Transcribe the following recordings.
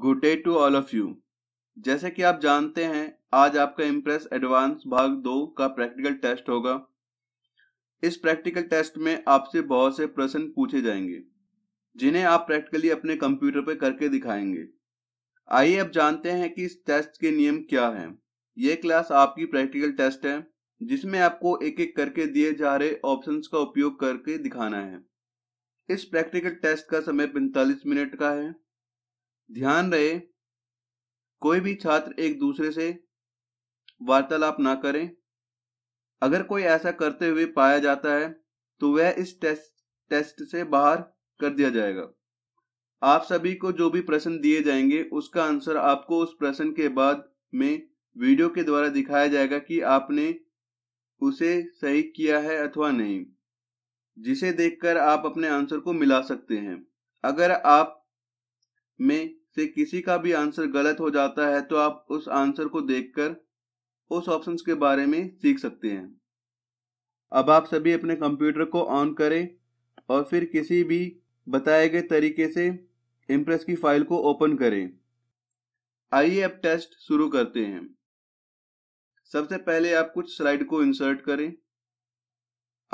good day to all of you जैसे कि आप जानते हैं आज आपका इम्प्रेस एडवांस भाग दो का प्रैक्टिकल टेस्ट होगा इस प्रैक्टिकल टेस्ट में आपसे बहुत से प्रश्न पूछे जाएंगे जिन्हें आप प्रैक्टिकली अपने कंप्यूटर पर करके दिखाएंगे आइए अब जानते हैं कि इस टेस्ट के नियम क्या हैं ये क्लास आपकी प्रैक्टिकल टेस्ट है जिसमें आपको एक एक करके दिए जा रहे ऑप्शंस का उपयोग करके दिखाना है इस प्रैक्टिकल टेस्ट का समय 45 मिनट का है ध्यान रहे कोई भी छात्र एक दूसरे से वार्तालाप ना करें अगर कोई ऐसा करते हुए पाया जाता है तो वह इस टेस्ट टेस्ट से बाहर कर दिया जाएगा आप सभी को जो भी प्रश्न दिए जाएंगे उसका आंसर आपको उस प्रश्न के बाद में वीडियो के द्वारा दिखाया जाएगा कि आपने उसे सही किया है अथवा नहीं जिसे देखकर आप अपने आंसर को मिला सकते हैं अगर आप में से किसी का भी आंसर गलत हो जाता है तो आप उस आंसर को देखकर उस ऑप्शन के बारे में सीख सकते हैं अब आप सभी अपने कंप्यूटर को ऑन करें और फिर किसी भी बताए गए तरीके से इम्प्रेस की फाइल को ओपन करें आइए अब टेस्ट शुरू करते हैं सबसे पहले आप कुछ स्लाइड को इंसर्ट करें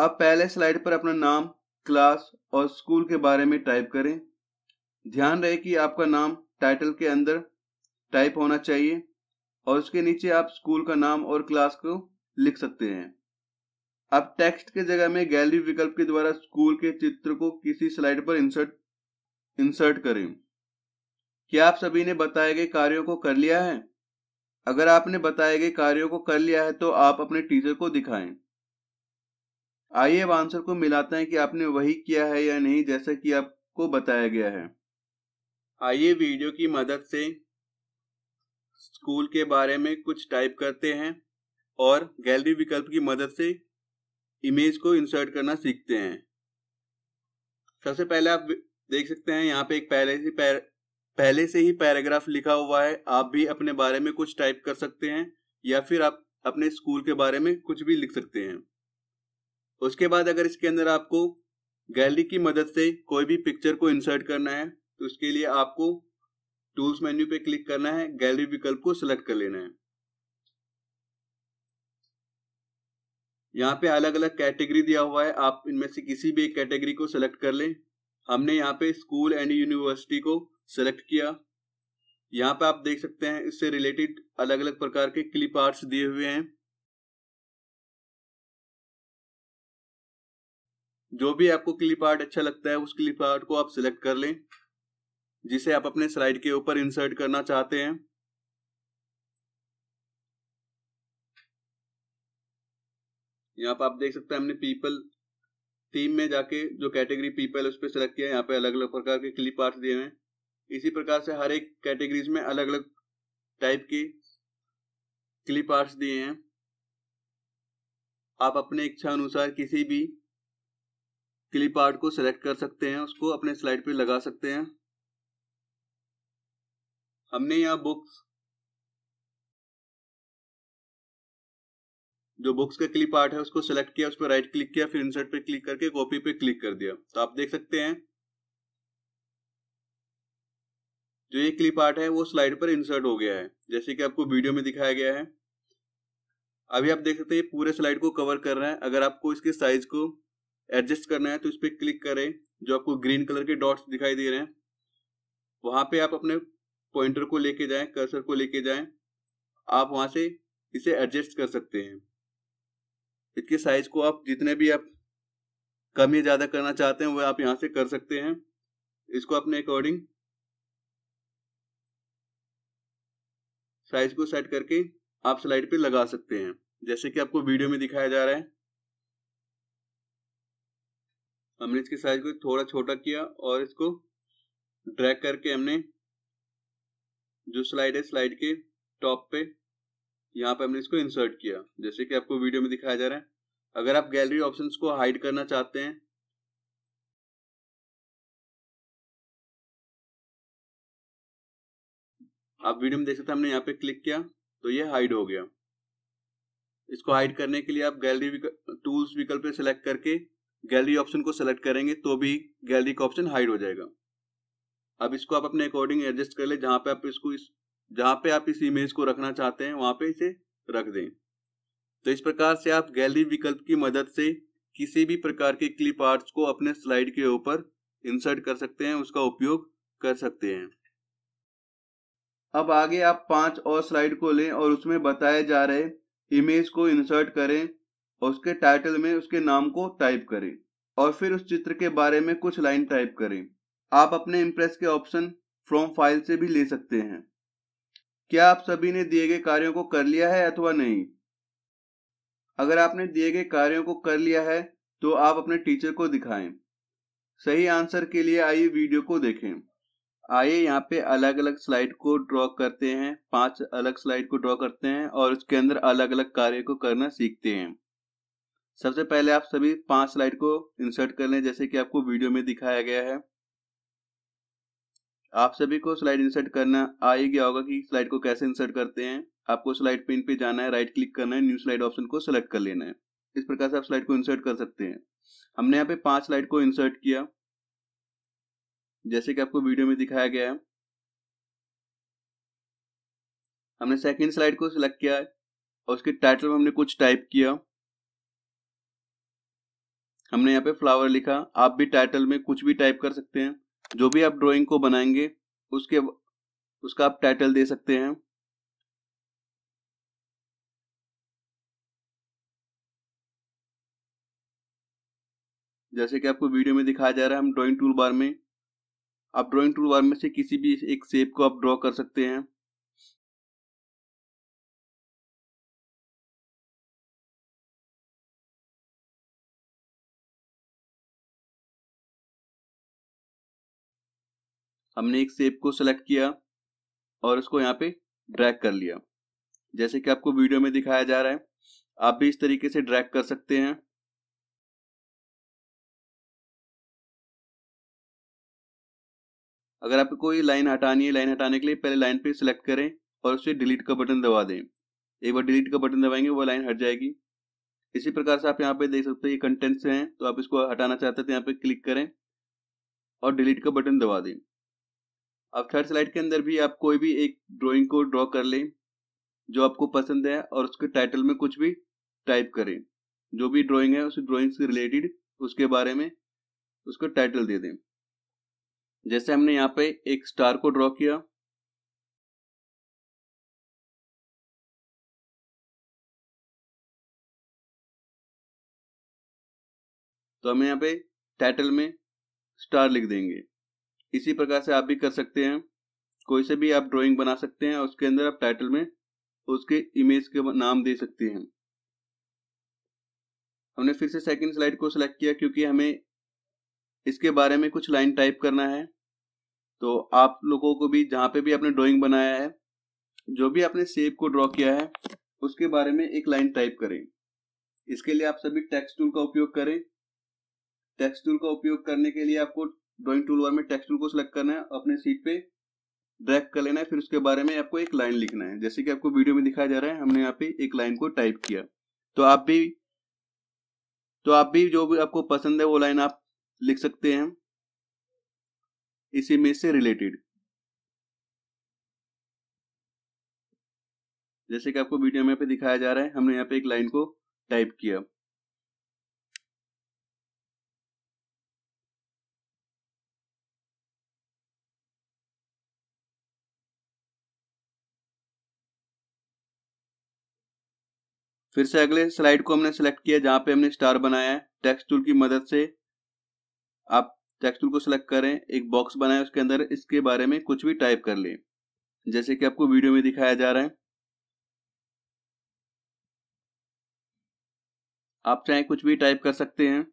आप पहले स्लाइड पर अपना नाम क्लास और स्कूल के बारे में टाइप करें ध्यान रहे कि आपका नाम टाइटल के अंदर टाइप होना चाहिए और उसके नीचे आप स्कूल का नाम और क्लास को लिख सकते हैं आप टेक्स्ट के जगह में गैलरी विकल्प के द्वारा स्कूल के चित्र को किसी स्लाइड पर इंसर्ट इंसर्ट करें क्या आप सभी ने बताए गए कार्यों को कर लिया है अगर आपने बताए गए कार्यों को कर लिया है तो आप अपने टीचर को दिखाएं आइए अब आंसर को मिलाते हैं कि आपने वही किया है या नहीं जैसा कि आपको बताया गया है आइए वीडियो की मदद से स्कूल के बारे में कुछ टाइप करते हैं और गैलरी विकल्प की मदद से इमेज को इंसर्ट करना सीखते हैं सबसे पहले आप देख सकते हैं यहाँ पे एक पहले से पैर, पहले से ही पैराग्राफ लिखा हुआ है आप भी अपने बारे में कुछ टाइप कर सकते हैं या फिर आप अपने स्कूल के बारे में कुछ भी लिख सकते हैं उसके बाद अगर इसके अंदर आपको गैलरी की मदद से कोई भी पिक्चर को इंसर्ट करना है तो इसके लिए आपको टूल्स मेन्यू पे क्लिक करना है गैलरी विकल्प को सिलेक्ट कर लेना है यहाँ पे अलग अलग कैटेगरी दिया हुआ है आप इनमें से किसी भी एक कैटेगरी को सिलेक्ट कर लें हमने यहाँ पे स्कूल एंड यूनिवर्सिटी को सिलेक्ट किया यहाँ पे आप देख सकते हैं इससे रिलेटेड अलग अलग प्रकार के क्लिप आर्ट्स दिए हुए हैं जो भी आपको क्लिप आर्ट अच्छा लगता है उस क्लिप आर्ट को आप सिलेक्ट कर लें जिसे आप अपने स्लाइड के ऊपर इंसर्ट करना चाहते हैं यहाँ पर आप देख सकते हैं हमने पीपल टीम में जाके जो कैटेगरी पीपल उस पर सेलेक्ट किया है यहाँ पे अलग अलग प्रकार के क्लिप आर्ट दिए हैं इसी प्रकार से हर एक कैटेगरीज में अलग अलग टाइप के क्लिप आर्ट्स दिए हैं आप अपने इच्छा अनुसार किसी भी क्लिप आर्ट को सिलेक्ट कर सकते हैं उसको अपने स्लाइड पे लगा सकते हैं हमने यहाँ बुक्स जो बुक्स का क्लिप आर्ट है उसको सेलेक्ट किया उस पर राइट क्लिक किया फिर इंसर्ट पे क्लिक करके कॉपी पे क्लिक कर दिया तो आप देख सकते हैं जो ये क्लिप आर्ट है वो स्लाइड पर इंसर्ट हो गया है जैसे कि आपको वीडियो में दिखाया गया है अभी आप देख सकते हैं पूरे स्लाइड को कवर कर रहा है अगर आपको इसके साइज को एडजस्ट करना है तो इस पर क्लिक करें जो आपको ग्रीन कलर के डॉट्स दिखाई दे रहे हैं वहां पे आप अपने पॉइंटर को लेके जाएं कर्सर को लेके जाएं आप वहां से इसे एडजस्ट कर सकते हैं इसके साइज को आप जितने भी आप कम या ज्यादा करना चाहते हैं वह आप यहां से कर सकते हैं इसको अपने अकॉर्डिंग साइज को सेट करके आप स्लाइड पे लगा सकते हैं जैसे कि आपको वीडियो में दिखाया जा रहा है हमने इसके साइज को थोड़ा छोटा किया और इसको ड्रैग करके हमने जो स्लाइड है स्लाइड के टॉप पे यहाँ पे हमने इसको इंसर्ट किया जैसे कि आपको वीडियो में दिखाया जा रहा है अगर आप गैलरी ऑप्शन को हाइड करना चाहते हैं आप वीडियो में देख सकते हैं हमने यहाँ पे क्लिक किया तो ये हाइड हो गया इसको हाइड करने के लिए आप गैलरी टूल्स विकल्प पे सिलेक्ट करके गैलरी ऑप्शन को सिलेक्ट करेंगे तो भी गैलरी का ऑप्शन हाइड हो जाएगा अब इसको आप अपने अकॉर्डिंग एडजस्ट कर ले जहां पे आप इसको इस जहां पे आप इस इमेज को रखना चाहते हैं वहां पे इसे रख दें तो इस प्रकार से आप गैलरी विकल्प की मदद से किसी भी प्रकार के क्लिप आर्ट्स को अपने स्लाइड के ऊपर इंसर्ट कर सकते हैं उसका उपयोग कर सकते हैं अब आगे आप पांच और स्लाइड को लें और उसमें बताए जा रहे इमेज को इंसर्ट करें और उसके टाइटल में उसके नाम को टाइप करें और फिर उस चित्र के बारे में कुछ लाइन टाइप करें आप अपने इम्प्रेस के ऑप्शन फ्रॉम फाइल से भी ले सकते हैं क्या आप सभी ने दिए गए कार्यों को कर लिया है अथवा नहीं अगर आपने दिए गए कार्यों को कर लिया है तो आप अपने टीचर को दिखाएं सही आंसर के लिए आइए वीडियो को देखें आइए यहाँ पे अलग अलग स्लाइड को ड्रॉ करते हैं पांच अलग स्लाइड को ड्रॉ करते हैं और उसके अंदर अलग अलग कार्य को करना सीखते हैं सबसे पहले आप सभी पांच स्लाइड को इंसर्ट कर लें जैसे कि आपको वीडियो में दिखाया गया है आप सभी को स्लाइड इंसर्ट करना आ ही गया होगा कि स्लाइड को कैसे इंसर्ट करते हैं आपको स्लाइड पेन पे जाना है राइट क्लिक करना है न्यू स्लाइड ऑप्शन को सिलेक्ट कर लेना है इस प्रकार से आप स्लाइड को इंसर्ट कर सकते हैं हमने यहाँ पे पांच स्लाइड को इंसर्ट किया जैसे कि आपको वीडियो में दिखाया गया है हमने सेकेंड स्लाइड को सिलेक्ट किया है और उसके टाइटल में हमने कुछ टाइप किया हमने यहाँ पे फ्लावर लिखा आप भी टाइटल में कुछ भी टाइप कर सकते हैं जो भी आप ड्राइंग को बनाएंगे उसके उसका आप टाइटल दे सकते हैं जैसे कि आपको वीडियो में दिखाया जा रहा है हम ड्राइंग टूल बार में आप ड्राइंग टूल बार में से किसी भी एक शेप को आप ड्रॉ कर सकते हैं हमने एक सेप को सिलेक्ट किया और उसको यहाँ पे ड्रैग कर लिया जैसे कि आपको वीडियो में दिखाया जा रहा है आप भी इस तरीके से ड्रैग कर सकते हैं अगर आपको कोई लाइन हटानी है लाइन हटाने के लिए पहले लाइन पे सिलेक्ट करें और उसे डिलीट का बटन दबा दें एक बार डिलीट का बटन दबाएंगे वो लाइन हट जाएगी इसी प्रकार से आप यहाँ पे देख सकते हैं ये कंटेंट्स हैं तो आप इसको हटाना चाहते हैं तो यहाँ पे क्लिक करें और डिलीट का बटन दबा दें अब थर्ड स्लाइड के अंदर भी आप कोई भी एक ड्राइंग को ड्रॉ कर लें जो आपको पसंद है और उसके टाइटल में कुछ भी टाइप करें जो भी ड्राइंग है उस ड्राइंग से रिलेटेड उसके बारे में उसको टाइटल दे दें जैसे हमने यहाँ पे एक स्टार को ड्रॉ किया तो हम यहाँ पे टाइटल में स्टार लिख देंगे इसी प्रकार से आप भी कर सकते हैं कोई से भी आप ड्राइंग बना सकते हैं उसके अंदर आप टाइटल में उसके इमेज के नाम दे सकते हैं हमने फिर से सेकंड स्लाइड को सिलेक्ट किया क्योंकि हमें इसके बारे में कुछ लाइन टाइप करना है तो आप लोगों को भी जहां पे भी आपने ड्राइंग बनाया है जो भी आपने सेप को ड्रॉ किया है उसके बारे में एक लाइन टाइप करें इसके लिए आप सभी टेक्स्ट टूल का उपयोग करें टेक्स्ट टूल का उपयोग करने के लिए आपको ड्राइंग टूल बार में टेक्स्ट टूल को सिलेक्ट करना है अपने सीट पे ड्रैग कर लेना है फिर उसके बारे में आपको एक लाइन लिखना है जैसे कि आपको वीडियो में दिखाया जा रहा है हमने यहाँ पे एक लाइन को टाइप किया तो आप भी तो आप भी जो भी आपको पसंद है वो लाइन आप लिख सकते हैं इसी में से रिलेटेड जैसे कि आपको वीडियो में पे दिखाया जा रहा है हमने यहाँ पे एक लाइन को टाइप किया फिर से अगले स्लाइड को हमने सेलेक्ट किया जहां पे हमने स्टार बनाया है टेक्स्ट टूल की मदद से आप टेक्स्ट टूल को सिलेक्ट करें एक बॉक्स बनाए उसके अंदर इसके बारे में कुछ भी टाइप कर लें जैसे कि आपको वीडियो में दिखाया जा रहा है आप चाहे कुछ भी टाइप कर सकते हैं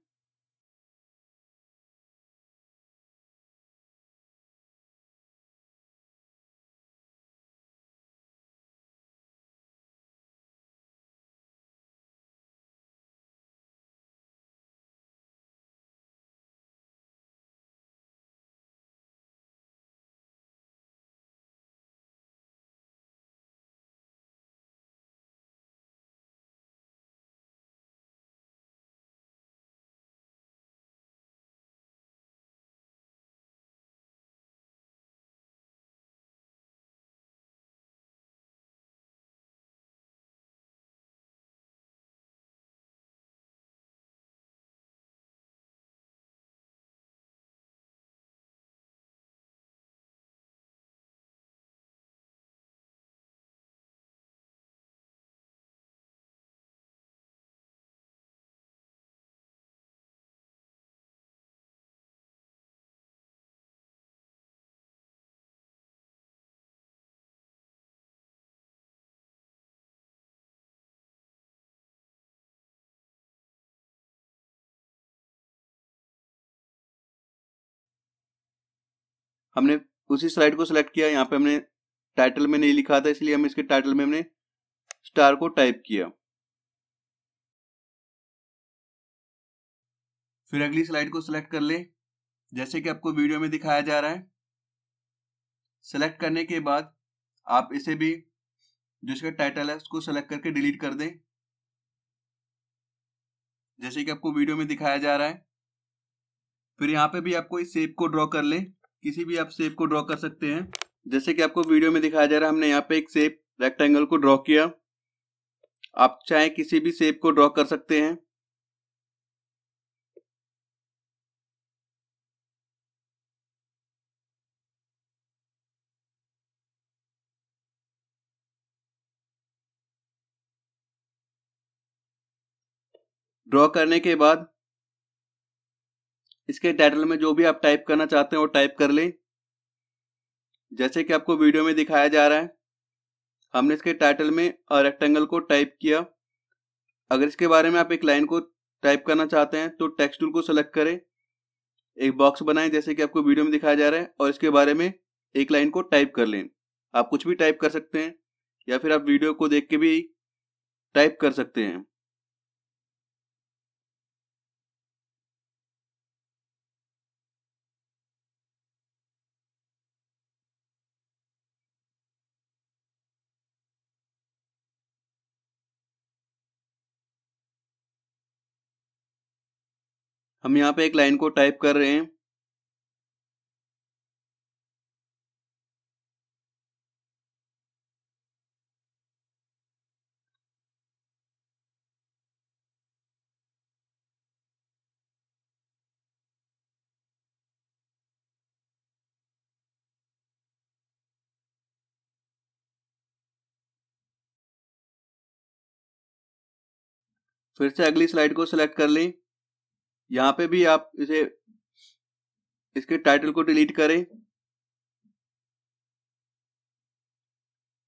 हमने उसी स्लाइड को सिलेक्ट किया यहाँ पे हमने टाइटल में नहीं लिखा था इसलिए हम इसके टाइटल में हमने स्टार को टाइप किया फिर अगली स्लाइड को सिलेक्ट कर ले जैसे कि आपको वीडियो में दिखाया जा रहा है सेलेक्ट करने के बाद आप इसे भी जो इसका टाइटल है उसको सेलेक्ट करके डिलीट कर दें जैसे कि आपको वीडियो में दिखाया जा रहा है फिर यहाँ पे भी आपको इस सेप को ड्रॉ कर लें किसी भी आप सेप को ड्रॉ कर सकते हैं जैसे कि आपको वीडियो में दिखाया जा रहा है हमने यहाँ पे एक सेप रेक्टेंगल को ड्रॉ किया आप चाहे किसी भी सेप को ड्रॉ कर सकते हैं ड्रॉ करने के बाद इसके टाइटल में जो भी आप टाइप करना चाहते हैं वो टाइप कर लें जैसे कि आपको वीडियो में दिखाया जा रहा है हमने इसके टाइटल में रेक्टेंगल को टाइप किया अगर इसके बारे में आप एक लाइन को टाइप करना चाहते हैं तो टेक्स्ट टूल को सेलेक्ट करें एक बॉक्स बनाएं जैसे कि आपको वीडियो में दिखाया जा रहा है और इसके बारे में एक लाइन को टाइप कर लें आप कुछ भी टाइप कर सकते हैं या फिर आप वीडियो को देख के भी टाइप कर सकते हैं हम यहाँ पे एक लाइन को टाइप कर रहे हैं फिर से अगली स्लाइड को सिलेक्ट कर लें यहाँ पे भी आप इसे इसके टाइटल को डिलीट करें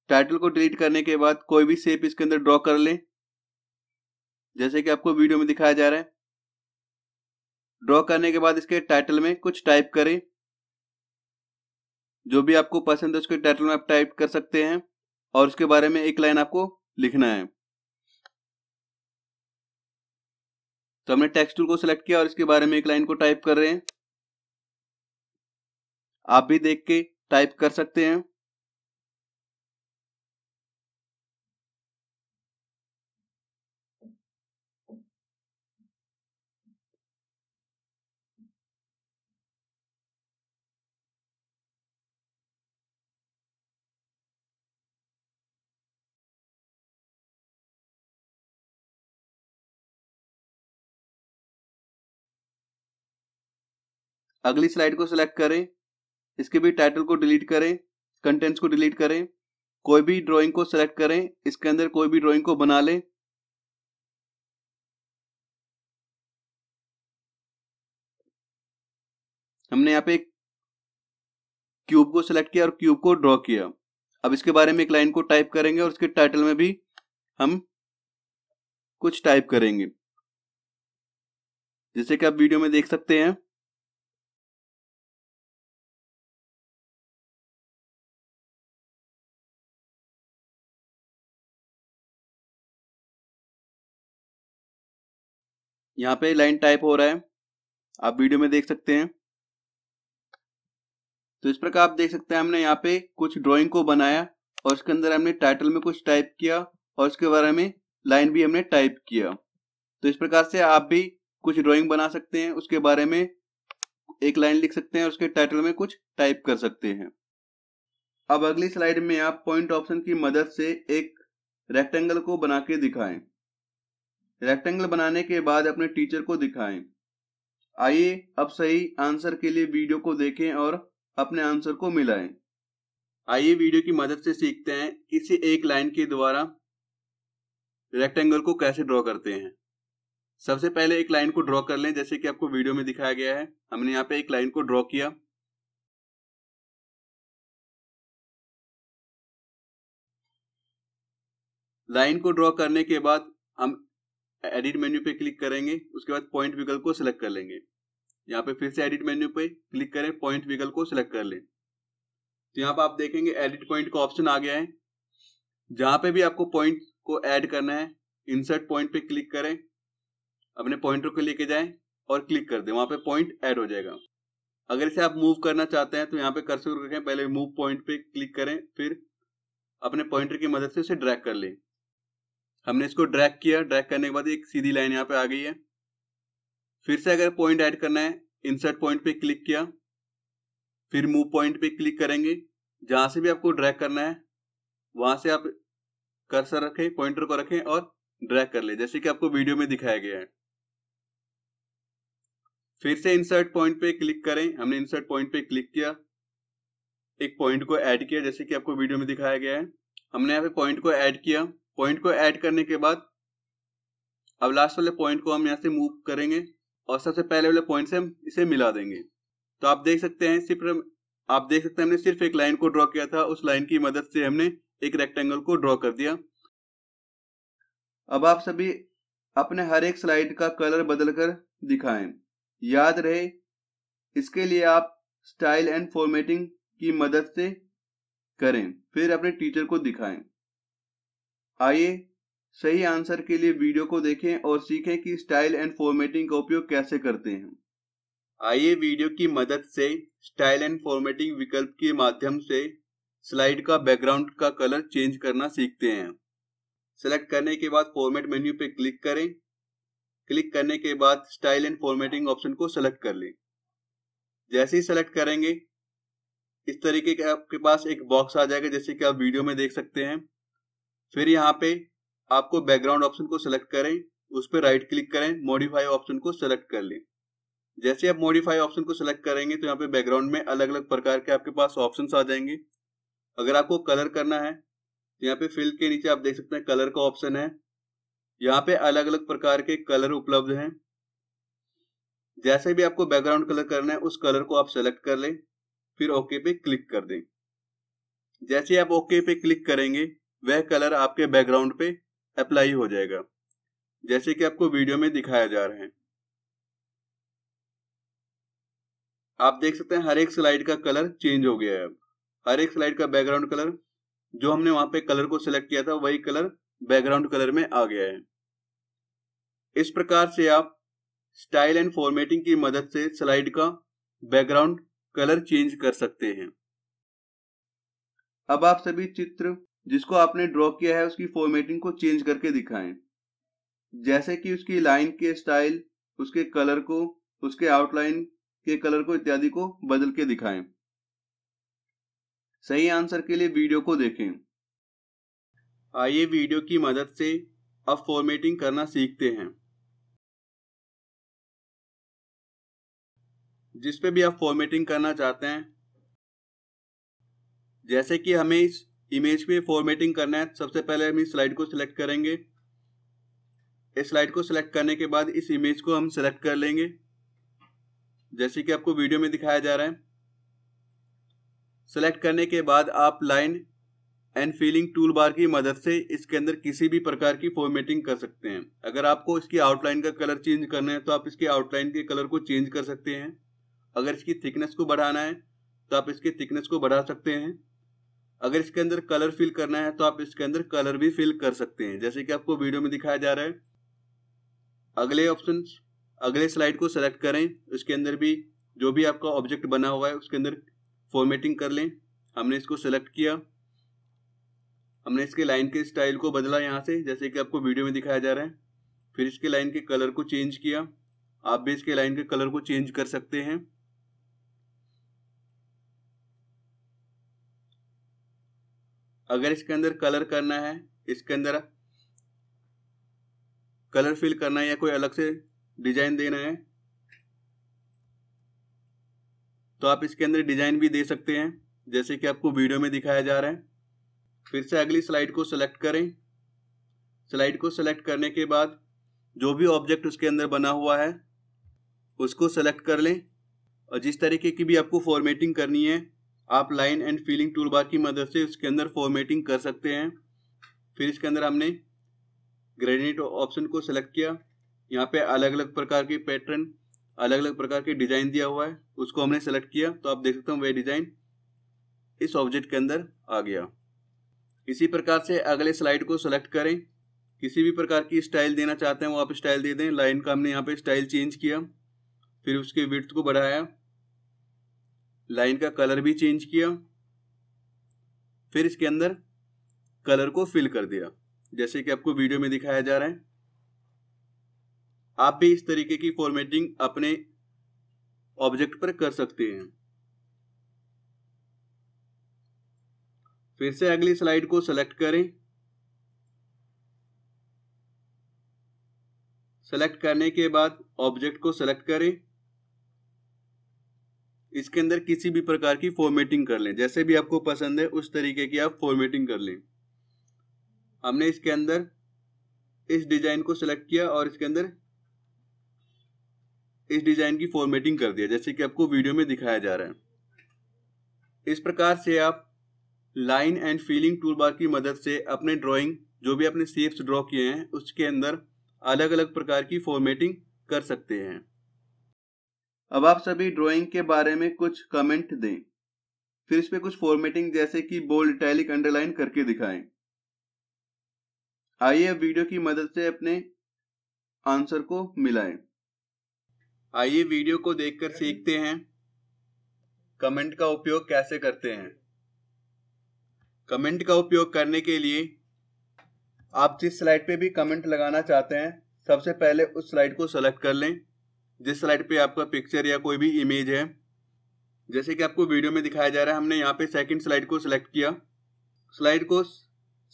टाइटल को डिलीट करने के बाद कोई भी शेप इसके अंदर ड्रॉ कर लें जैसे कि आपको वीडियो में दिखाया जा रहा है ड्रॉ करने के बाद इसके टाइटल में कुछ टाइप करें जो भी आपको पसंद है उसके टाइटल में आप टाइप कर सकते हैं और उसके बारे में एक लाइन आपको लिखना है तो हमने टेक्स्ट टूल को सिलेक्ट किया और इसके बारे में एक लाइन को टाइप कर रहे हैं आप भी देख के टाइप कर सकते हैं अगली स्लाइड को सिलेक्ट करें इसके भी टाइटल को डिलीट करें कंटेंट्स को डिलीट करें कोई भी ड्राइंग को सिलेक्ट करें इसके अंदर कोई भी ड्राइंग को बना लें हमने यहाँ पे क्यूब को सिलेक्ट किया और क्यूब को ड्रॉ किया अब इसके बारे में एक लाइन को टाइप करेंगे और इसके टाइटल में भी हम कुछ टाइप करेंगे जैसे कि आप वीडियो में देख सकते हैं यहाँ पे लाइन टाइप हो रहा है आप वीडियो में देख सकते हैं तो इस प्रकार आप देख सकते हैं हमने यहाँ पे कुछ ड्राइंग को बनाया और उसके अंदर हमने टाइटल में कुछ टाइप किया और उसके बारे में लाइन भी हमने टाइप किया तो इस प्रकार से आप भी कुछ ड्राइंग बना सकते हैं उसके बारे में एक लाइन लिख सकते हैं और उसके टाइटल में कुछ टाइप कर सकते हैं अब अगली स्लाइड में आप पॉइंट ऑप्शन की मदद से एक रेक्टेंगल को बना के दिखाएं रेक्टेंगल बनाने के बाद अपने टीचर को दिखाएं आइए अब सही आंसर के लिए वीडियो को देखें और अपने आंसर को मिलाएं आइए वीडियो की मदद से सीखते हैं किसी एक लाइन के द्वारा रेक्टेंगल को कैसे ड्रॉ करते हैं सबसे पहले एक लाइन को ड्रॉ कर लें जैसे कि आपको वीडियो में दिखाया गया है हमने यहाँ पे एक लाइन को ड्रॉ किया लाइन को ड्रॉ करने के बाद हम एडिट मेन्यू पे क्लिक करेंगे उसके बाद पॉइंट विकल्प को सिलेक्ट कर लेंगे यहाँ पे फिर से एडिट मेन्यू पे क्लिक करें पॉइंट विकल्प को सिलेक्ट कर लें तो यहाँ पे आप देखेंगे एडिट पॉइंट का ऑप्शन आ गया है जहां पे भी आपको पॉइंट को ऐड करना है इंसर्ट पॉइंट पे क्लिक करें अपने पॉइंटर को लेके जाए और क्लिक कर दें वहां पे पॉइंट ऐड हो जाएगा अगर इसे आप मूव करना चाहते हैं तो यहाँ पे कर्सर रखें पहले मूव पॉइंट पे क्लिक करें फिर अपने पॉइंटर की मदद से उसे ड्रैग कर लें हमने इसको ड्रैग किया ड्रैग करने के बाद एक सीधी लाइन यहाँ पे आ गई है फिर से अगर पॉइंट ऐड करना है इंसर्ट पॉइंट पे क्लिक किया फिर मूव पॉइंट पे क्लिक करेंगे जहां से भी आपको ड्रैग करना है वहां से आप कर्सर रखें पॉइंटर को रखें और ड्रैग कर ले जैसे कि आपको वीडियो में दिखाया गया है फिर से इंसर्ट पॉइंट पे क्लिक करें हमने इंसर्ट पॉइंट पे क्लिक किया एक पॉइंट को ऐड किया जैसे कि आपको वीडियो में दिखाया गया है हमने यहाँ पे पॉइंट को ऐड किया पॉइंट को ऐड करने के बाद अब लास्ट वाले पॉइंट को हम यहाँ से मूव करेंगे और सबसे पहले वाले पॉइंट से हम इसे मिला देंगे तो आप देख सकते हैं सिर्फ आप देख सकते हैं हमने सिर्फ एक लाइन को ड्रॉ किया था उस लाइन की मदद से हमने एक रेक्टेंगल को ड्रॉ कर दिया अब आप सभी अपने हर एक स्लाइड का कलर बदलकर दिखाएं याद रहे इसके लिए आप स्टाइल एंड फॉर्मेटिंग की मदद से करें फिर अपने टीचर को दिखाएं आइए सही आंसर के लिए वीडियो को देखें और सीखें कि स्टाइल एंड फॉर्मेटिंग का उपयोग कैसे करते हैं आइए वीडियो की मदद से स्टाइल एंड फॉर्मेटिंग विकल्प के माध्यम से स्लाइड का बैकग्राउंड का कलर चेंज करना सीखते हैं सेलेक्ट करने के बाद फॉर्मेट मेन्यू पर क्लिक करें क्लिक करने के बाद स्टाइल एंड फॉर्मेटिंग ऑप्शन को सेलेक्ट कर लें जैसे ही सेलेक्ट करेंगे इस तरीके के आपके पास एक बॉक्स आ जाएगा जैसे कि आप वीडियो में देख सकते हैं फिर यहाँ पे आपको बैकग्राउंड ऑप्शन को सिलेक्ट करें उस पर राइट क्लिक करें मॉडिफाई ऑप्शन को सिलेक्ट कर लें जैसे आप मॉडिफाई ऑप्शन को सिलेक्ट करेंगे तो यहाँ पे बैकग्राउंड में अलग अलग प्रकार के आपके पास ऑप्शन आ जाएंगे अगर आपको कलर करना है तो यहाँ पे फिल के नीचे आप देख सकते हैं कलर का ऑप्शन है यहाँ पे अलग अलग प्रकार के कलर उपलब्ध हैं जैसे भी आपको बैकग्राउंड कलर करना है उस कलर को आप सेलेक्ट कर लें फिर ओके पे क्लिक कर दें जैसे आप ओके पे क्लिक करेंगे वह कलर आपके बैकग्राउंड पे अप्लाई हो जाएगा जैसे कि आपको वीडियो में दिखाया जा रहा है आप देख सकते हैं हर एक स्लाइड का कलर चेंज हो गया है अब हर एक स्लाइड का बैकग्राउंड कलर जो हमने वहां पे कलर को सिलेक्ट किया था वही कलर बैकग्राउंड कलर में आ गया है इस प्रकार से आप स्टाइल एंड फॉर्मेटिंग की मदद से स्लाइड का बैकग्राउंड कलर चेंज कर सकते हैं अब आप सभी चित्र जिसको आपने ड्रॉ किया है उसकी फॉर्मेटिंग को चेंज करके दिखाएं जैसे कि उसकी लाइन के स्टाइल उसके कलर को उसके आउटलाइन के कलर को इत्यादि को बदल के दिखाएं सही आंसर के लिए वीडियो को देखें आइए वीडियो की मदद से अब फॉर्मेटिंग करना सीखते हैं जिस पे भी आप फॉर्मेटिंग करना चाहते हैं जैसे कि हमें इस इमेज पे फॉर्मेटिंग करना है सबसे पहले हम इस स्लाइड को सिलेक्ट करेंगे इस स्लाइड को सिलेक्ट करने के बाद इस इमेज को हम सिलेक्ट कर लेंगे जैसे कि आपको वीडियो में दिखाया जा रहा है सेलेक्ट करने के बाद आप line and filling tool bar की मदद से इसके अंदर किसी भी प्रकार की फॉर्मेटिंग कर सकते हैं अगर आपको इसकी आउटलाइन का कलर चेंज करना है तो आप इसके आउटलाइन के कलर को चेंज कर सकते हैं अगर इसकी थिकनेस को बढ़ाना है तो आप इसके थिकनेस को बढ़ा सकते हैं अगर इसके अंदर कलर फिल करना है तो आप इसके अंदर कलर भी फिल कर सकते हैं जैसे कि आपको वीडियो में दिखाया जा रहा है अगले ऑप्शन अगले स्लाइड को सेलेक्ट करें उसके अंदर भी जो भी आपका ऑब्जेक्ट बना हुआ है उसके अंदर फॉर्मेटिंग कर लें हमने इसको सेलेक्ट किया हमने इसके लाइन के स्टाइल को बदला यहाँ से जैसे कि आपको वीडियो में दिखाया जा रहा है फिर इसके लाइन के कलर को चेंज किया आप भी इसके लाइन के कलर को चेंज कर सकते हैं अगर इसके अंदर कलर करना है इसके अंदर कलर फिल करना है या कोई अलग से डिजाइन देना है तो आप इसके अंदर डिजाइन भी दे सकते हैं जैसे कि आपको वीडियो में दिखाया जा रहा है फिर से अगली स्लाइड को सिलेक्ट करें स्लाइड को सिलेक्ट करने के बाद जो भी ऑब्जेक्ट उसके अंदर बना हुआ है उसको सेलेक्ट कर लें और जिस तरीके की भी आपको फॉर्मेटिंग करनी है आप line and filling tool bar की मदद से उसके अंदर फॉर्मेटिंग कर सकते हैं फिर इसके अंदर हमने ग्रेनेट ऑप्शन को सिलेक्ट किया यहाँ पे अलग अलग प्रकार के पैटर्न अलग अलग प्रकार के डिज़ाइन दिया हुआ है उसको हमने सेलेक्ट किया तो आप देख सकते हो वह डिज़ाइन इस ऑब्जेक्ट के अंदर आ गया इसी प्रकार से अगले स्लाइड को सेलेक्ट करें किसी भी प्रकार की स्टाइल देना चाहते हैं वो आप स्टाइल दे दें लाइन का हमने यहाँ पे स्टाइल चेंज किया फिर उसके विर्थ को बढ़ाया लाइन का कलर भी चेंज किया फिर इसके अंदर कलर को फिल कर दिया जैसे कि आपको वीडियो में दिखाया जा रहा है आप भी इस तरीके की फॉर्मेटिंग अपने ऑब्जेक्ट पर कर सकते हैं फिर से अगली स्लाइड को सेलेक्ट करें सेलेक्ट करने के बाद ऑब्जेक्ट को सेलेक्ट करें इसके अंदर किसी भी प्रकार की फॉर्मेटिंग कर लें जैसे भी आपको पसंद है उस तरीके की आप फॉर्मेटिंग कर लें हमने इसके अंदर इस डिजाइन को सिलेक्ट किया और इसके अंदर इस डिजाइन की फॉर्मेटिंग कर दिया जैसे कि आपको वीडियो में दिखाया जा रहा है इस प्रकार से आप line and filling tool bar की मदद से अपने ड्राइंग जो भी आपने सेप्स ड्रॉ किए हैं उसके अंदर अलग अलग प्रकार की फॉर्मेटिंग कर सकते हैं अब आप सभी ड्राइंग के बारे में कुछ कमेंट दें फिर इस पे कुछ फॉर्मेटिंग जैसे कि बोल्ड इटैलिक अंडरलाइन करके दिखाएं आइए अब वीडियो की मदद से अपने आंसर को मिलाएं आइए वीडियो को देखकर सीखते हैं कमेंट का उपयोग कैसे करते हैं कमेंट का उपयोग करने के लिए आप जिस स्लाइड पे भी कमेंट लगाना चाहते हैं सबसे पहले उस स्लाइड को सेलेक्ट कर लें जिस स्लाइड पे आपका पिक्चर या कोई भी इमेज है जैसे कि आपको वीडियो में दिखाया जा रहा है हमने यहाँ पे सेकंड स्लाइड को सिलेक्ट किया स्लाइड को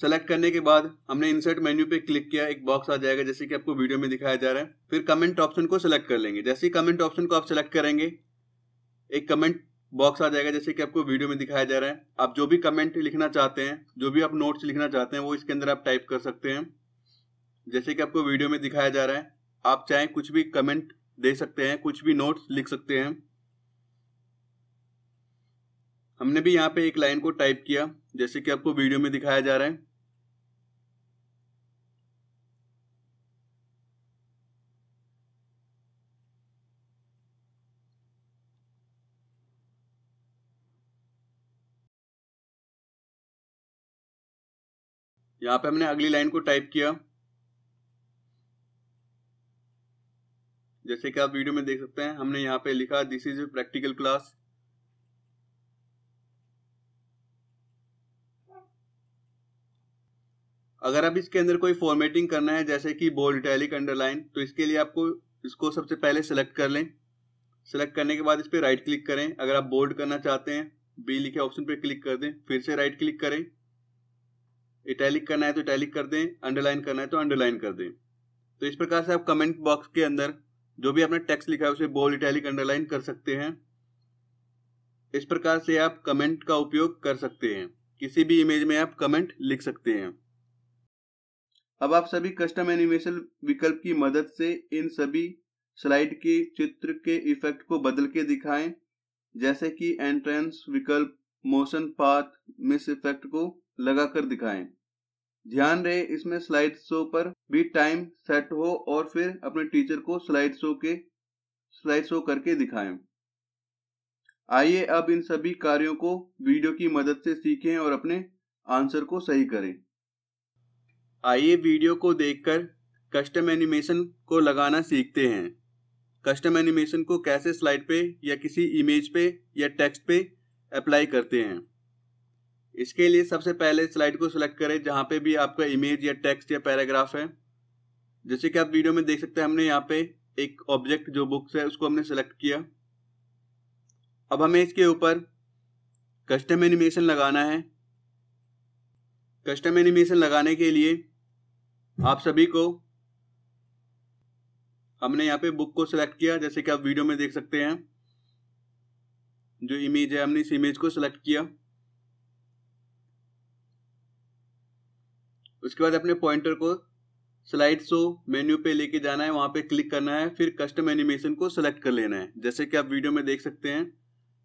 सेलेक्ट करने के बाद हमने इंसर्ट मेन्यू पे क्लिक किया एक बॉक्स आ जाएगा जैसे कि आपको वीडियो में दिखाया जा रहा है फिर कमेंट ऑप्शन को सिलेक्ट कर लेंगे जैसे ही कमेंट ऑप्शन को आप सिलेक्ट करेंगे एक कमेंट बॉक्स आ जाएगा जैसे कि आपको वीडियो में दिखाया जा रहा है आप जो भी कमेंट लिखना चाहते हैं जो भी आप नोट्स लिखना चाहते हैं वो इसके अंदर आप टाइप कर सकते हैं जैसे कि आपको वीडियो में दिखाया जा रहा है आप चाहें कुछ भी कमेंट दे सकते हैं कुछ भी नोट्स लिख सकते हैं हमने भी यहाँ पे एक लाइन को टाइप किया जैसे कि आपको वीडियो में दिखाया जा रहा है यहाँ पे हमने अगली लाइन को टाइप किया जैसे कि आप वीडियो में देख सकते हैं हमने यहाँ पे लिखा दिस इज प्रैक्टिकल क्लास अगर आप इसके अंदर कोई फॉर्मेटिंग करना है जैसे कि बोल्ड इटैलिक अंडरलाइन तो इसके लिए आपको इसको सबसे पहले सेलेक्ट कर लें सेलेक्ट करने के बाद इस पर राइट क्लिक करें अगर आप बोल्ड करना चाहते हैं बी लिखे ऑप्शन पर क्लिक कर दें फिर से राइट क्लिक करें इटैलिक करना है तो इटैलिक कर दें अंडरलाइन करना है तो अंडरलाइन कर दें तो इस प्रकार से आप कमेंट बॉक्स के अंदर जो भी आपने टेक्स्ट लिखा है उसे बोल इटैलिक अंडरलाइन कर सकते हैं इस प्रकार से आप कमेंट का उपयोग कर सकते हैं किसी भी इमेज में आप कमेंट लिख सकते हैं अब आप सभी कस्टम एनिमेशन विकल्प की मदद से इन सभी स्लाइड के चित्र के इफेक्ट को बदल के दिखाएं जैसे कि एंट्रेंस विकल्प मोशन पाथ मिस इफेक्ट को लगाकर दिखाएं ध्यान रहे इसमें स्लाइड शो पर भी टाइम सेट हो और फिर अपने टीचर को स्लाइड शो के स्लाइड शो करके दिखाएं आइए अब इन सभी कार्यों को वीडियो की मदद से सीखें और अपने आंसर को सही करें आइए वीडियो को देखकर कस्टम एनिमेशन को लगाना सीखते हैं कस्टम एनिमेशन को कैसे स्लाइड पे या किसी इमेज पे या टेक्स्ट पे अप्लाई करते हैं इसके लिए सबसे पहले स्लाइड को सिलेक्ट करें जहाँ पे भी आपका इमेज या टेक्स्ट या पैराग्राफ है जैसे कि आप वीडियो में देख सकते हैं हमने यहाँ पे एक ऑब्जेक्ट जो बुक्स है उसको हमने सेलेक्ट किया अब हमें इसके ऊपर कस्टम एनिमेशन लगाना है कस्टम एनिमेशन लगाने के लिए आप सभी को हमने यहाँ पे बुक को सिलेक्ट किया जैसे कि आप वीडियो में देख सकते हैं जो इमेज है हमने इस इमेज को सिलेक्ट किया उसके बाद अपने पॉइंटर को स्लाइड शो मेन्यू पे लेके जाना है वहाँ पे क्लिक करना है फिर कस्टम एनिमेशन को सिलेक्ट कर लेना है जैसे कि आप वीडियो में देख सकते हैं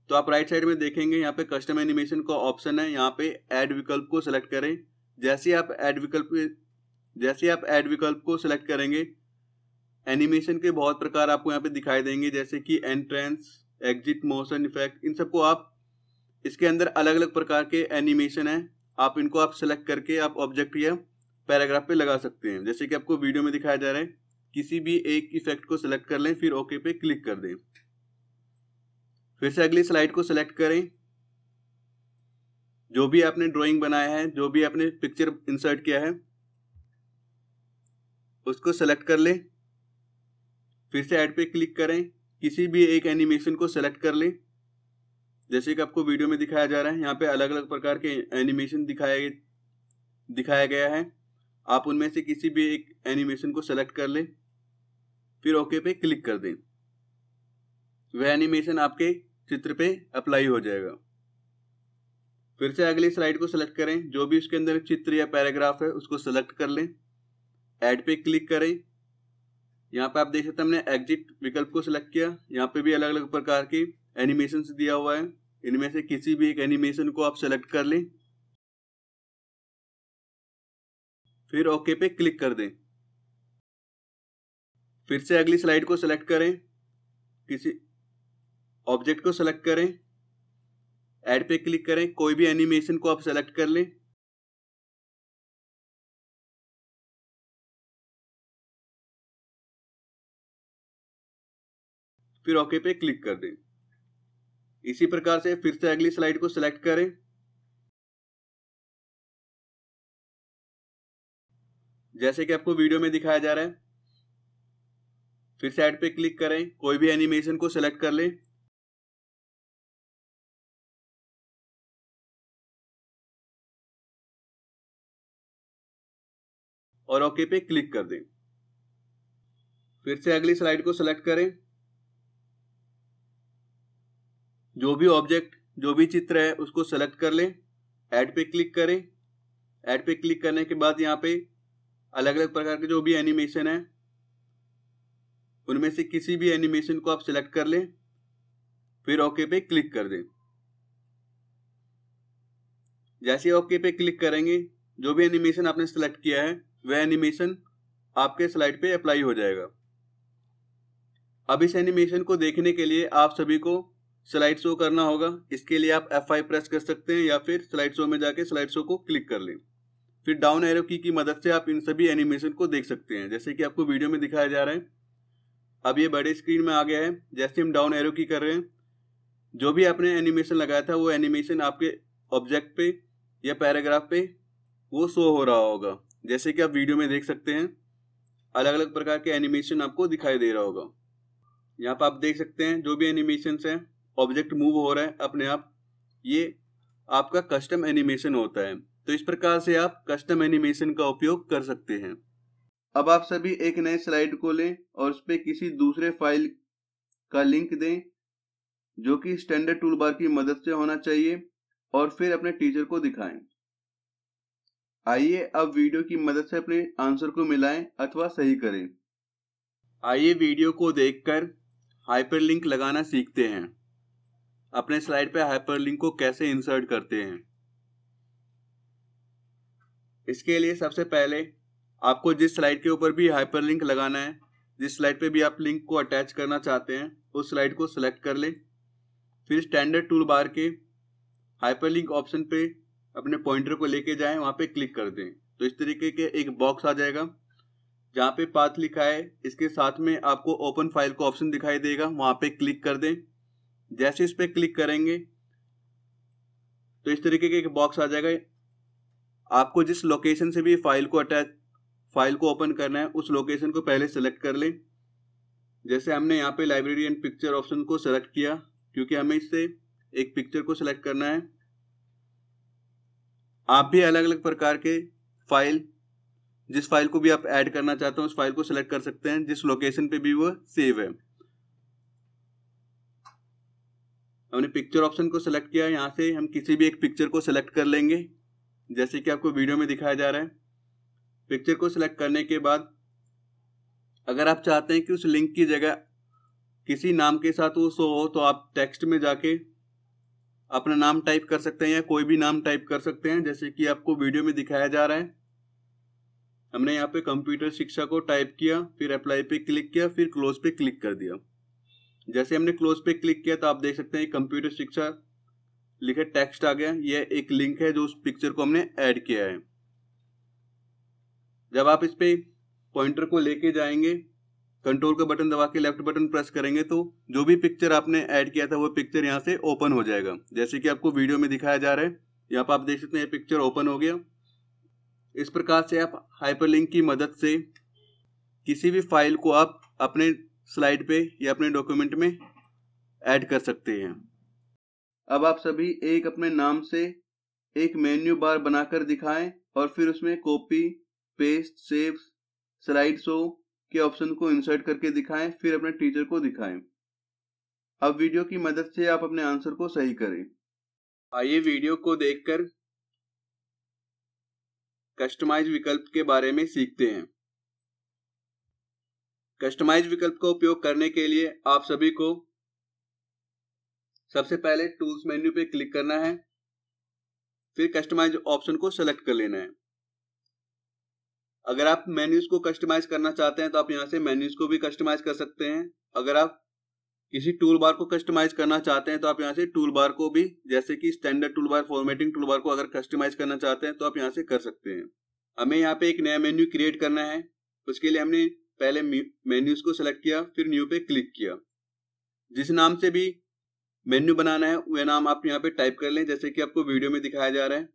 तो आप राइट साइड में देखेंगे यहाँ पे कस्टम एनिमेशन का ऑप्शन है यहाँ पे एड विकल्प को सिलेक्ट करें जैसे आप एड विकल्प जैसे आप एड विकल्प को सिलेक्ट करेंगे एनिमेशन के बहुत प्रकार आपको यहाँ पे दिखाई देंगे जैसे कि एंट्रेंस एग्जिट मोशन इफेक्ट इन सबको आप इसके अंदर अलग अलग प्रकार के एनिमेशन हैं आप इनको आप सेलेक्ट करके आप ऑब्जेक्ट या पैराग्राफ पे लगा सकते हैं जैसे कि आपको वीडियो में दिखाया जा रहा है किसी भी एक इफेक्ट को सिलेक्ट कर लें फिर ओके पे क्लिक कर दें फिर से अगली स्लाइड को सिलेक्ट करें जो भी आपने ड्राइंग बनाया है जो भी आपने पिक्चर इंसर्ट किया है उसको सेलेक्ट कर लें फिर से ऐड पे क्लिक करें किसी भी एक एनिमेशन को सेलेक्ट कर लें जैसे कि आपको वीडियो में दिखाया जा रहा है यहाँ पे अलग अलग प्रकार के एनिमेशन दिखाए दिखाया गया है आप उनमें से किसी भी एक एनिमेशन को सेलेक्ट कर लें फिर ओके पे क्लिक कर दें वह एनिमेशन आपके चित्र पे अप्लाई हो जाएगा फिर से अगली स्लाइड को सिलेक्ट करें जो भी उसके अंदर चित्र या पैराग्राफ है उसको सिलेक्ट कर लें ऐड पे क्लिक करें यहाँ पे आप देख सकते हैं हमने एग्जिट विकल्प को सिलेक्ट किया यहाँ पे भी अलग अलग प्रकार की एनिमेशन दिया हुआ है इनमें से किसी भी एक एनिमेशन को आप सेलेक्ट कर लें फिर ओके पे क्लिक कर दें फिर से अगली स्लाइड को सेलेक्ट करें किसी ऑब्जेक्ट को सेलेक्ट करें ऐड पे क्लिक करें कोई भी एनिमेशन को आप सेलेक्ट कर लें फिर ओके पे क्लिक कर दें इसी प्रकार से फिर से अगली स्लाइड को सिलेक्ट करें जैसे कि आपको वीडियो में दिखाया जा रहा है फिर से एड पे क्लिक करें कोई भी एनिमेशन को सिलेक्ट कर लें और ओके पे क्लिक कर दें फिर से अगली स्लाइड को सिलेक्ट करें जो भी ऑब्जेक्ट जो भी चित्र है उसको सेलेक्ट कर लें ऐड पे क्लिक करें ऐड पे क्लिक करने के बाद यहाँ पे अलग अलग प्रकार के जो भी एनिमेशन है उनमें से किसी भी एनिमेशन को आप सिलेक्ट कर लें फिर ओके पे क्लिक कर दें जैसे ओके पे क्लिक करेंगे जो भी एनिमेशन आपने सेलेक्ट किया है वह एनिमेशन आपके स्लाइड पे अप्लाई हो जाएगा अब इस एनिमेशन को देखने के लिए आप सभी को स्लाइड शो करना होगा इसके लिए आप F5 प्रेस कर सकते हैं या फिर स्लाइड शो में जाके स्लाइड शो को क्लिक कर लें फिर डाउन एरो की की मदद से आप इन सभी एनिमेशन को देख सकते हैं जैसे कि आपको वीडियो में दिखाया जा रहा है अब ये बड़े स्क्रीन में आ गया है जैसे हम डाउन एरो की कर रहे हैं जो भी आपने एनिमेशन लगाया था वो एनिमेशन आपके ऑब्जेक्ट पे या पैराग्राफ पे वो शो हो रहा होगा जैसे कि आप वीडियो में देख सकते हैं अलग अलग प्रकार के एनिमेशन आपको दिखाई दे रहा होगा यहाँ पर आप देख सकते हैं जो भी एनिमेशन हैं ऑब्जेक्ट मूव हो रहा है अपने आप ये आपका कस्टम एनिमेशन होता है तो इस प्रकार से आप कस्टम एनिमेशन का उपयोग कर सकते हैं अब आप सभी एक नए स्लाइड को लें और उस पर किसी दूसरे फाइल का लिंक दें जो कि स्टैंडर्ड टूल बार की मदद से होना चाहिए और फिर अपने टीचर को दिखाएं आइए अब वीडियो की मदद से अपने आंसर को मिलाएं अथवा सही करें आइए वीडियो को देखकर हाइपरलिंक लगाना सीखते हैं अपने स्लाइड पे हाइपरलिंक को कैसे इंसर्ट करते हैं इसके लिए सबसे पहले आपको जिस स्लाइड के ऊपर भी हाइपरलिंक लगाना है जिस स्लाइड पे भी आप लिंक को अटैच करना चाहते हैं उस स्लाइड को सिलेक्ट कर लें फिर स्टैंडर्ड टूल बार के हाइपरलिंक ऑप्शन पे अपने पॉइंटर को लेके जाएं वहां पे क्लिक कर दें तो इस तरीके के एक बॉक्स आ जाएगा जहाँ पे पाथ लिखा है इसके साथ में आपको ओपन फाइल का ऑप्शन दिखाई देगा वहां पे क्लिक कर दें जैसे इस पर क्लिक करेंगे तो इस तरीके का एक बॉक्स आ जाएगा आपको जिस लोकेशन से भी फाइल को अटैच फाइल को ओपन करना है उस लोकेशन को पहले सेलेक्ट कर लें जैसे हमने यहाँ पे लाइब्रेरी एंड पिक्चर ऑप्शन को सेलेक्ट किया क्योंकि हमें इससे एक पिक्चर को सिलेक्ट करना है आप भी अलग अलग प्रकार के फाइल जिस फाइल को भी आप ऐड करना चाहते हैं उस फाइल को सिलेक्ट कर सकते हैं जिस लोकेशन पे भी वो सेव है हमने पिक्चर ऑप्शन को सिलेक्ट किया यहाँ से हम किसी भी एक पिक्चर को सिलेक्ट कर लेंगे जैसे कि आपको वीडियो में दिखाया जा रहा है पिक्चर को सिलेक्ट करने के बाद अगर आप चाहते हैं कि उस लिंक की जगह किसी नाम के साथ वो शो हो तो आप टेक्स्ट में जाके अपना नाम टाइप कर सकते हैं या कोई भी नाम टाइप कर सकते हैं जैसे कि आपको वीडियो में दिखाया जा रहा है हमने यहाँ पे कंप्यूटर शिक्षा को टाइप किया फिर अप्लाई पे क्लिक किया फिर क्लोज पे क्लिक कर दिया जैसे हमने क्लोज पे क्लिक किया तो आप देख सकते हैं कंप्यूटर शिक्षा लिखे टेक्स्ट आ गया यह एक लिंक है जो उस पिक्चर को हमने ऐड किया है जब आप इस पे पॉइंटर को लेके जाएंगे कंट्रोल का बटन दबा के लेफ्ट बटन प्रेस करेंगे तो जो भी पिक्चर आपने ऐड किया था वो पिक्चर यहाँ से ओपन हो जाएगा जैसे कि आपको वीडियो में दिखाया जा रहा है यहाँ पर आप देख सकते हैं पिक्चर ओपन हो गया इस प्रकार से आप हाइपरलिंक की मदद से किसी भी फाइल को आप अपने स्लाइड पे या अपने डॉक्यूमेंट में ऐड कर सकते हैं अब आप सभी एक अपने नाम से एक मेन्यू बार बनाकर दिखाएं और फिर उसमें copy paste save slide show के ऑप्शन को इंसर्ट करके दिखाएं फिर अपने टीचर को दिखाएं अब वीडियो की मदद से आप अपने आंसर को सही करें आइए वीडियो को देखकर कस्टमाइज विकल्प के बारे में सीखते हैं कस्टमाइज विकल्प का उपयोग करने के लिए आप सभी को सबसे पहले टूल्स मेन्यू पे क्लिक करना है फिर कस्टमाइज ऑप्शन को सेलेक्ट कर लेना है अगर आप मेन्यूज को कस्टमाइज करना चाहते हैं तो आप यहां से मेन्यूज को भी कस्टमाइज कर सकते हैं अगर आप किसी टूल बार को कस्टमाइज करना चाहते हैं तो आप यहाँ से टूल बार तो को भी जैसे कि standard tool bar formatting tool bar को अगर कस्टमाइज करना चाहते हैं तो आप यहाँ से कर सकते हैं हमें यहाँ पे एक नया मेन्यू क्रिएट करना है उसके लिए हमने पहले मेन्यूज को सेलेक्ट किया फिर न्यू पे क्लिक किया जिस नाम से भी मेन्यू बनाना है वह नाम आप यहाँ पे टाइप कर लें जैसे कि आपको वीडियो में दिखाया जा रहा है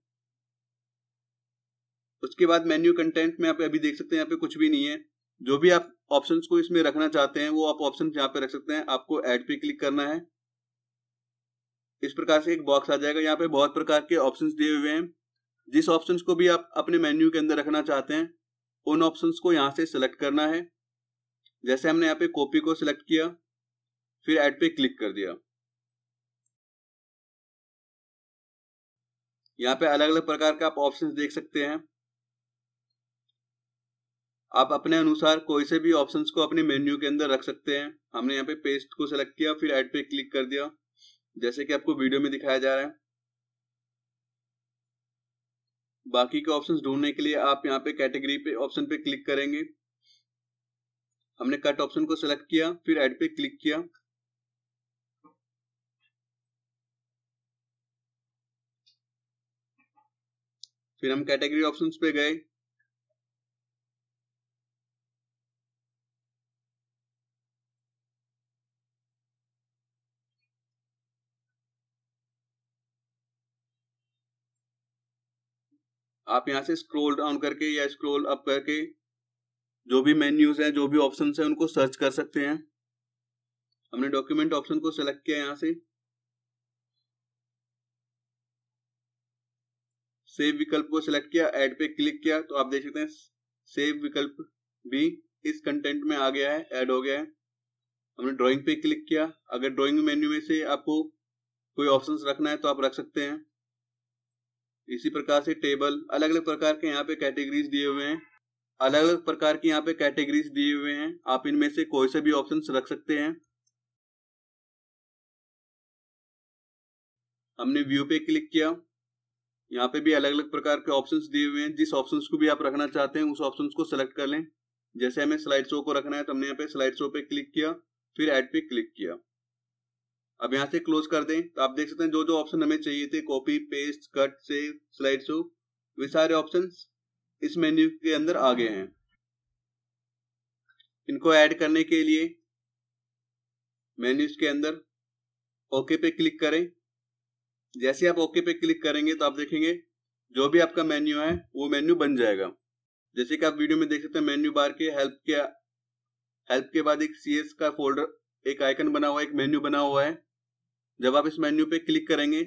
उसके बाद मेन्यू कंटेंट में आप अभी देख सकते हैं यहाँ पे कुछ भी नहीं है जो भी आप ऑप्शंस को इसमें रखना चाहते हैं वो आप ऑप्शन यहाँ पे रख सकते हैं आपको ऐड पे क्लिक करना है इस प्रकार से एक बॉक्स आ जाएगा यहाँ पे बहुत प्रकार के ऑप्शंस दिए हुए हैं जिस ऑप्शंस को भी आप अपने मेन्यू के अंदर रखना चाहते हैं उन ऑप्शंस को यहाँ से सिलेक्ट करना है जैसे हमने यहाँ पे कॉपी को सिलेक्ट किया फिर ऐड पे क्लिक कर दिया यहाँ पे अलग अलग प्रकार के आप ऑप्शंस देख सकते हैं आप अपने अनुसार कोई से भी ऑप्शंस को अपने मेन्यू के अंदर रख सकते हैं हमने यहाँ पे पेस्ट को सिलेक्ट किया फिर ऐड पे क्लिक कर दिया जैसे कि आपको वीडियो में दिखाया जा रहा है बाकी के ऑप्शंस ढूंढने के लिए आप यहाँ पे कैटेगरी पे ऑप्शन पे क्लिक करेंगे हमने कट ऑप्शन को सिलेक्ट किया फिर एड पे क्लिक किया फिर हम कैटेगरी ऑप्शंस पे गए आप यहाँ से स्क्रोल डाउन करके या स्क्रोल अप करके जो भी मेन्यूज हैं जो भी ऑप्शन हैं उनको सर्च कर सकते हैं हमने डॉक्यूमेंट ऑप्शन को सिलेक्ट किया यहाँ से सेव विकल्प को सिलेक्ट किया एड पे क्लिक किया तो आप देख सकते हैं सेव विकल्प भी इस कंटेंट में आ गया है ऐड हो गया है हमने ड्राइंग पे क्लिक किया अगर ड्राइंग मेन्यू में से आपको कोई ऑप्शंस रखना है तो आप रख सकते हैं इसी प्रकार से टेबल अलग अलग प्रकार के यहाँ पे कैटेगरीज दिए हुए हैं अलग अलग प्रकार की यहाँ पे कैटेगरीज दिए हुए हैं आप इनमें से कोई से भी ऑप्शन रख सकते हैं हमने व्यू पे क्लिक किया यहाँ पे भी अलग अलग प्रकार के ऑप्शंस दिए हुए हैं जिस ऑप्शंस को भी आप रखना चाहते हैं उस ऑप्शंस को सिलेक्ट कर लें जैसे हमें स्लाइड शो को रखना है तो हमने यहाँ पे स्लाइड शो पे क्लिक किया फिर एड पे क्लिक किया अब यहाँ से क्लोज कर दें तो आप देख सकते हैं जो जो ऑप्शन हमें चाहिए थे copy paste cut save slide show वे सारे ऑप्शन इस मेन्यू के अंदर आ गए हैं इनको ऐड करने के लिए मेन्यूज के अंदर ओके पे क्लिक करें जैसे आप ओके पे क्लिक करेंगे तो आप देखेंगे जो भी आपका मेन्यू है वो मेन्यू बन जाएगा जैसे कि आप वीडियो में देख सकते हैं मेन्यू बार के हेल्प के हेल्प के बाद एक सी का फोल्डर एक आइकन बना हुआ है एक मेन्यू बना हुआ है जब आप इस मेन्यू पे क्लिक करेंगे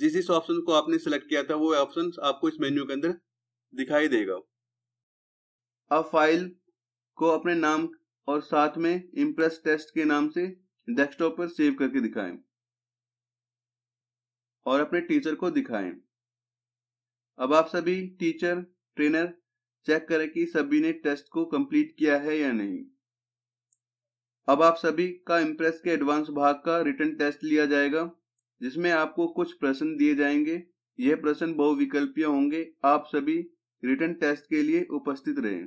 जिस जिस ऑप्शन को आपने सेलेक्ट किया था वो ऑप्शन आपको इस मेन्यू के अंदर दिखाई देगा अब फाइल को अपने नाम और साथ में इम्प्रेस टेस्ट के नाम से डेस्कटॉप पर सेव करके दिखाएं और अपने टीचर को दिखाएं अब आप सभी टीचर ट्रेनर चेक करें कि सभी ने टेस्ट को कंप्लीट किया है या नहीं अब आप सभी का इम्प्रेस के एडवांस भाग का रिटर्न टेस्ट लिया जाएगा जिसमें आपको कुछ प्रश्न दिए जाएंगे यह प्रश्न बहुविकल्पीय होंगे आप सभी रिटर्न टेस्ट के लिए उपस्थित रहें